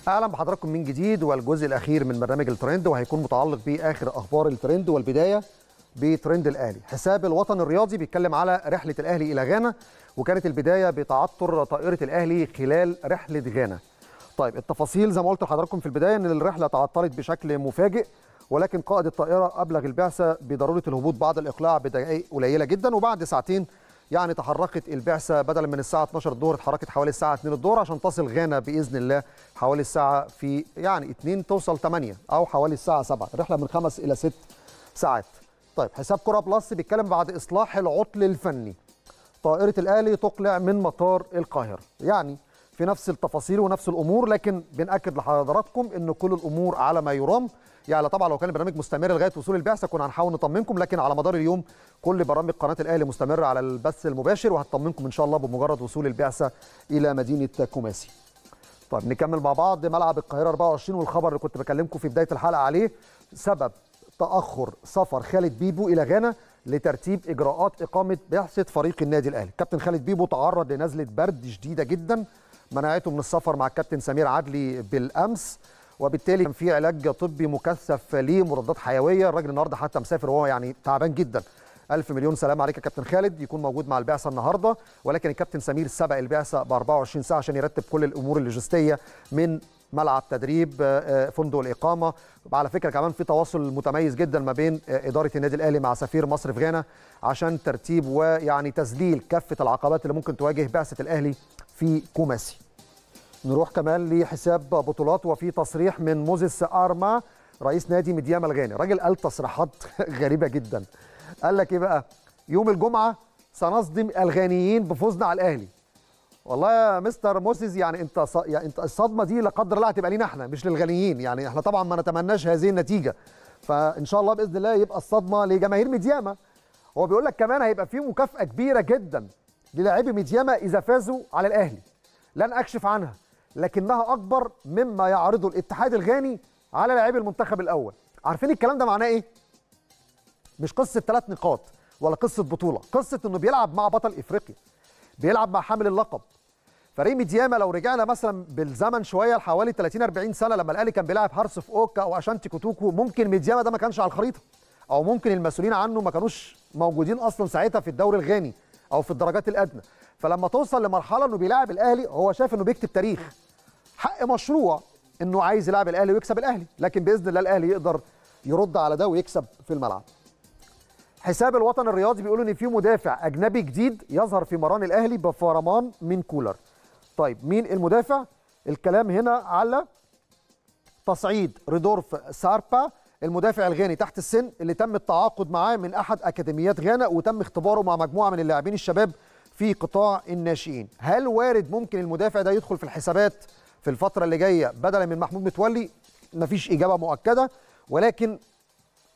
اهلا بحضراتكم من جديد والجزء الاخير من برنامج الترند وهيكون متعلق باخر اخبار الترند والبدايه بترند الاهلي حساب الوطن الرياضي بيتكلم على رحله الاهلي الى غانا وكانت البدايه بتعطر طائره الاهلي خلال رحله غانا طيب التفاصيل زي ما قلت لحضراتكم في البدايه ان الرحله تعطلت بشكل مفاجئ ولكن قائد الطائره ابلغ البعثه بضروره الهبوط بعد الاقلاع بدقائق قليله جدا وبعد ساعتين يعني تحركت البعثه بدلا من الساعه 12 الظهر اتحركت حوالي الساعه 2 الظهر عشان تصل غانا باذن الله حوالي الساعه في يعني 2 توصل 8 او حوالي الساعه 7 رحله من 5 الى 6 ساعات طيب حساب كره بلس بيتكلم بعد اصلاح العطل الفني طائره الاهلي تقلع من مطار القاهره يعني في نفس التفاصيل ونفس الامور لكن بناكد لحضراتكم ان كل الامور على ما يرام يعني طبعا لو كان البرنامج مستمر لغايه وصول البعثه كنا هنحاول نطمنكم لكن على مدار اليوم كل برامج قناه الاهلي مستمره على البث المباشر وهتطمنكم ان شاء الله بمجرد وصول البعثه الى مدينه كوماسي. طيب نكمل مع بعض ملعب القاهره 24 والخبر اللي كنت بكلمكم في بدايه الحلقه عليه سبب تاخر سفر خالد بيبو الى غانا لترتيب اجراءات اقامه بعثه فريق النادي الاهلي. كابتن خالد بيبو تعرض لنزله برد شديده جدا منعته من السفر مع الكابتن سمير عدلي بالامس وبالتالي كان في علاج طبي مكثف ليه مضادات حيويه الراجل النهارده حتى مسافر وهو يعني تعبان جدا ألف مليون سلام عليك يا كابتن خالد يكون موجود مع البعثة النهاردة ولكن الكابتن سمير سبق البعثة ب 24 ساعة عشان يرتب كل الأمور اللوجستية من ملعب تدريب آه، آه، فندق الإقامة على فكرة كمان في تواصل متميز جدا ما بين آه، إدارة النادي الأهلي مع سفير مصر في غانا عشان ترتيب ويعني تذليل كافة العقبات اللي ممكن تواجه بعثة الأهلي في كوماسي نروح كمان لحساب بطولات وفي تصريح من موزيس ارما رئيس نادي ميدياما الغاني راجل قال تصريحات [laughs] غريبه جدا قال لك ايه بقى يوم الجمعه سنصدم الغانيين بفوزنا على الاهلي والله يا مستر موسيس يعني انت ص... يعني انت الصدمه دي لا قدر الله هتبقى لينا احنا مش للغانيين يعني احنا طبعا ما نتمناش هذه النتيجه فان شاء الله باذن الله يبقى الصدمه لجماهير ميدياما هو بيقول لك كمان هيبقى في مكافاه كبيره جدا للاعبي ميدياما اذا فازوا على الاهلي لن اكشف عنها لكنها اكبر مما يعرضه الاتحاد الغاني على لاعبي المنتخب الاول عارفين الكلام ده معناه ايه مش قصه ثلاث نقاط ولا قصه بطوله قصه انه بيلعب مع بطل افريقيا بيلعب مع حامل اللقب فريق ميدياما لو رجعنا مثلا بالزمن شويه لحوالي 30 40 سنه لما الاهلي كان بيلعب هارس في اوكا او اشانتي كوتوكو ممكن ميدياما ده ما كانش على الخريطه او ممكن المسؤولين عنه ما كانوش موجودين اصلا ساعتها في الدوري الغاني او في الدرجات الادنى فلما توصل لمرحله انه بيلاعب الاهلي هو شايف انه بيكتب تاريخ حق مشروع انه عايز يلعب الاهلي ويكسب الاهلي لكن باذن الله الاهلي يقدر يرد على ده ويكسب في الملعب حساب الوطن الرياضي بيقول ان في مدافع اجنبي جديد يظهر في مران الاهلي بفرمان من كولر طيب مين المدافع الكلام هنا على تصعيد ريدورف ساربا المدافع الغاني تحت السن اللي تم التعاقد معاه من احد اكاديميات غانا وتم اختباره مع مجموعه من اللاعبين الشباب في قطاع الناشئين هل وارد ممكن المدافع ده يدخل في الحسابات في الفتره اللي جايه بدلا من محمود متولي مفيش اجابه مؤكده ولكن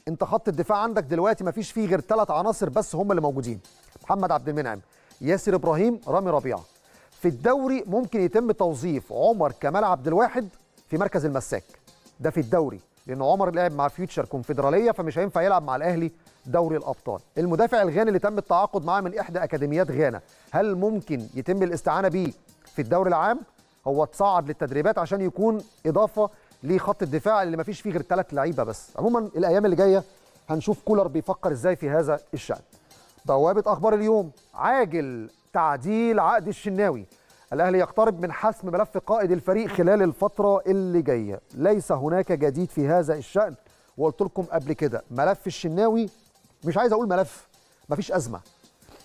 انت خط الدفاع عندك دلوقتي مفيش فيه غير ثلاث عناصر بس هم اللي موجودين محمد عبد المنعم ياسر ابراهيم رامي ربيعه في الدوري ممكن يتم توظيف عمر كمال عبد الواحد في مركز المساك ده في الدوري لان عمر لعب مع فيوتشر كونفدراليه فمش هينفع يلعب مع الاهلي دوري الابطال المدافع الغاني اللي تم التعاقد معاه من احدى اكاديميات غانا هل ممكن يتم الاستعانه بيه في الدوري العام هو اتصعد للتدريبات عشان يكون اضافه لخط الدفاع اللي ما فيش فيه غير ثلاث لعيبه بس عموما الايام اللي جايه هنشوف كولر بيفكر ازاي في هذا الشان بوابه اخبار اليوم عاجل تعديل عقد الشناوي الاهلي يقترب من حسم ملف قائد الفريق خلال الفتره اللي جايه ليس هناك جديد في هذا الشان وقلت لكم قبل كده ملف الشناوي مش عايز اقول ملف مفيش ازمه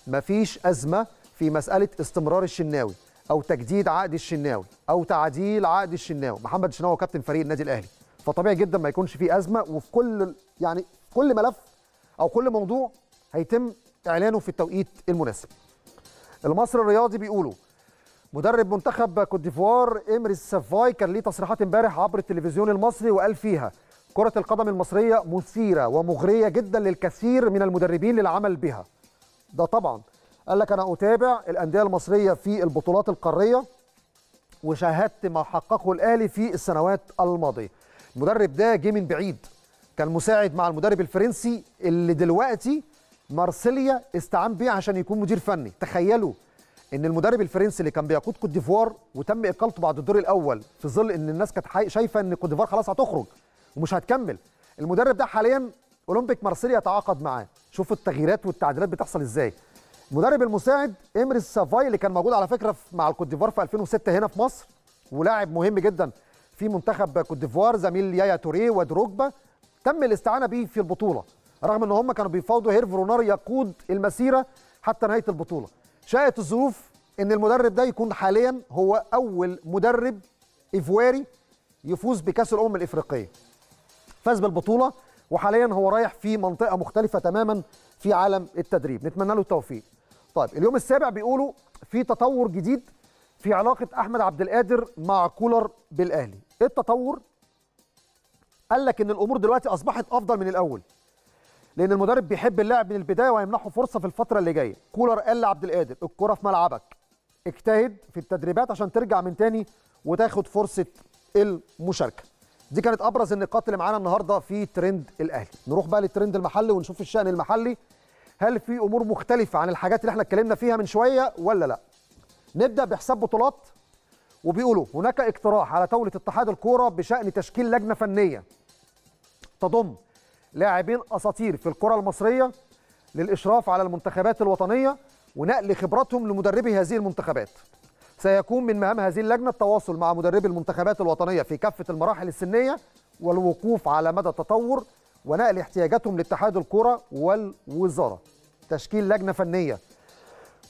مفيش ازمه في مساله استمرار الشناوي او تجديد عقد الشناوي او تعديل عقد الشناوي محمد الشناوي هو كابتن فريق النادي الاهلي فطبيعي جدا ما يكونش في ازمه وفي كل يعني كل ملف او كل موضوع هيتم اعلانه في التوقيت المناسب المصري الرياضي بيقولوا مدرب منتخب كوت ديفوار إمري السفاي كان ليه تصريحات امبارح عبر التلفزيون المصري وقال فيها كرة القدم المصرية مثيرة ومغرية جدا للكثير من المدربين للعمل بها ده طبعا قال لك أنا أتابع الأندية المصرية في البطولات القارية وشاهدت ما حققه الأهلي في السنوات الماضية المدرب ده جه من بعيد كان مساعد مع المدرب الفرنسي اللي دلوقتي مارسيليا استعان بيه عشان يكون مدير فني تخيلوا ان المدرب الفرنسي اللي كان بيقود كوت ديفوار وتم اقالته بعد الدور الاول في ظل ان الناس كانت شايفه ان كوت ديفوار خلاص هتخرج ومش هتكمل المدرب ده حاليا اولمبيك مارسيليا تعاقد معاه شوف التغييرات والتعديلات بتحصل ازاي المدرب المساعد امري سافاي اللي كان موجود على فكره مع الكوت ديفوار في 2006 هنا في مصر ولاعب مهم جدا في منتخب كوت ديفوار زميل يايا توريه ودروجبا تم الاستعانه به في البطوله رغم ان هم كانوا بيفاوضوا هيرف رونار يقود المسيره حتى نهايه البطوله شاءت الظروف ان المدرب ده يكون حاليا هو اول مدرب ايفواري يفوز بكاس الامم الافريقيه فاز بالبطوله وحاليا هو رايح في منطقه مختلفه تماما في عالم التدريب نتمنى له التوفيق طيب اليوم السابع بيقولوا في تطور جديد في علاقه احمد عبد القادر مع كولر بالاهلي ايه التطور قال لك ان الامور دلوقتي اصبحت افضل من الاول لان المدرب بيحب اللاعب من البدايه وهيمنحه فرصه في الفتره اللي جايه كولر قال لعبد القادر الكره في ملعبك اجتهد في التدريبات عشان ترجع من تاني وتاخد فرصه المشاركه دي كانت ابرز النقاط اللي معانا النهارده في ترند الاهلي نروح بقى للترند المحلي ونشوف الشان المحلي هل في امور مختلفه عن الحاجات اللي احنا اتكلمنا فيها من شويه ولا لا نبدا بحساب بطولات وبيقولوا هناك اقتراح على طاوله اتحاد الكوره بشان تشكيل لجنه فنيه تضم لاعبين اساطير في الكره المصريه للاشراف على المنتخبات الوطنيه ونقل خبراتهم لمدربي هذه المنتخبات سيكون من مهام هذه اللجنه التواصل مع مدربي المنتخبات الوطنيه في كافه المراحل السنيه والوقوف على مدى التطور ونقل احتياجاتهم لاتحاد الكره والوزاره تشكيل لجنه فنيه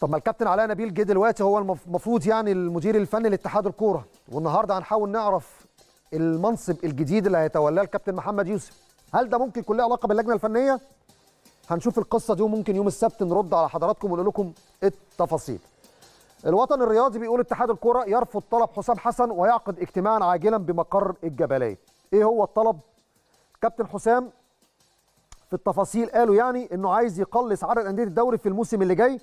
طب ما الكابتن علاء نبيل جه دلوقتي هو المفروض يعني المدير الفني لاتحاد الكوره والنهارده هنحاول نعرف المنصب الجديد اللي هيتولاه الكابتن محمد يوسف هل ده ممكن يكون له علاقه باللجنه الفنيه هنشوف القصه دي وممكن يوم السبت نرد على حضراتكم ونقول لكم التفاصيل الوطن الرياضي بيقول اتحاد الكره يرفض طلب حسام حسن ويعقد اجتماعا عاجلا بمقر الجبليه ايه هو الطلب كابتن حسام في التفاصيل قالوا يعني انه عايز يقلص عدد انديه الدوري في الموسم اللي جاي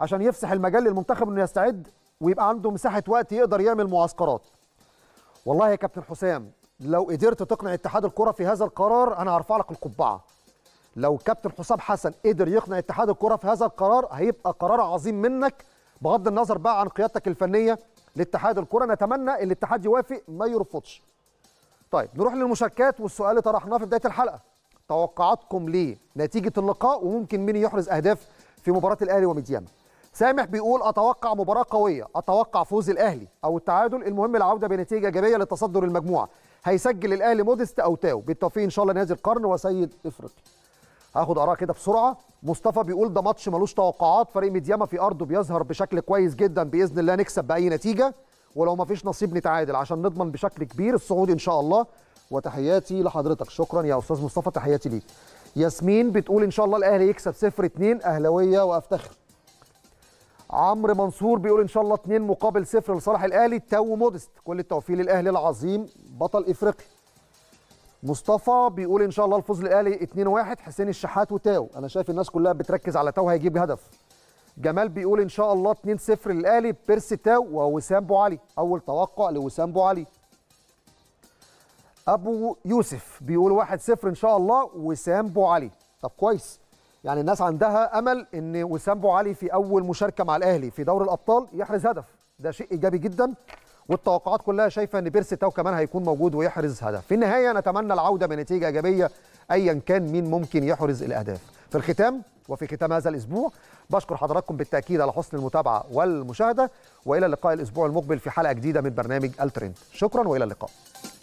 عشان يفسح المجال للمنتخب انه يستعد ويبقى عنده مساحه وقت يقدر يعمل معسكرات والله يا كابتن حسام لو قدرت تقنع اتحاد الكره في هذا القرار انا هرفع لك القبعه لو كابتن حسام حسن قدر يقنع اتحاد الكره في هذا القرار هيبقى قرار عظيم منك بغض النظر بقى عن قيادتك الفنيه لاتحاد الكره نتمنى الاتحاد يوافق ما يرفضش طيب نروح للمشاركات والسؤال اللي طرحناه في بدايه الحلقه توقعاتكم ليه نتيجه اللقاء وممكن مين يحرز اهداف في مباراه الاهلي وميديانا سامح بيقول اتوقع مباراه قويه اتوقع فوز الاهلي او التعادل المهم العوده بنتيجه ايجابيه لتصدر المجموعه هيسجل الاهلي مودست او تاو بالتوفيق ان شاء الله نادي القرن وسيد افريقيا هاخد اراء كده بسرعه مصطفى بيقول ده ماتش ملوش توقعات فريق ميدياما في ارضه بيظهر بشكل كويس جدا باذن الله نكسب باي نتيجه ولو ما فيش نصيب نتعادل عشان نضمن بشكل كبير الصعود ان شاء الله وتحياتي لحضرتك شكرا يا استاذ مصطفى تحياتي ليك ياسمين بتقول ان شاء الله الاهلي يكسب 0 2 اهلاويه وافتخر عمرو منصور بيقول ان شاء الله 2 مقابل 0 لصالح الاهلي تو مودست كل التوفيق للاهلي العظيم بطل افريقيا مصطفى بيقول ان شاء الله الفوز للاهلي 2-1 حسين الشحات وتاو انا شايف الناس كلها بتركز على تاو هيجيب هدف جمال بيقول ان شاء الله 2-0 للاهلي بيرسي تاو ووسام بو علي اول توقع لوسام بو علي ابو يوسف بيقول 1-0 ان شاء الله وسام بو علي طب كويس يعني الناس عندها امل ان وسام بو علي في اول مشاركه مع الاهلي في دوري الابطال يحرز هدف ده شيء ايجابي جدا والتوقعات كلها شايفه ان بيرسي تاو كمان هيكون موجود ويحرز هدف في النهايه نتمنى العوده بنتيجه ايجابيه ايا كان مين ممكن يحرز الاهداف في الختام وفي ختام هذا الاسبوع بشكر حضراتكم بالتاكيد على حسن المتابعه والمشاهده والى اللقاء الاسبوع المقبل في حلقه جديده من برنامج الترند شكرا والى اللقاء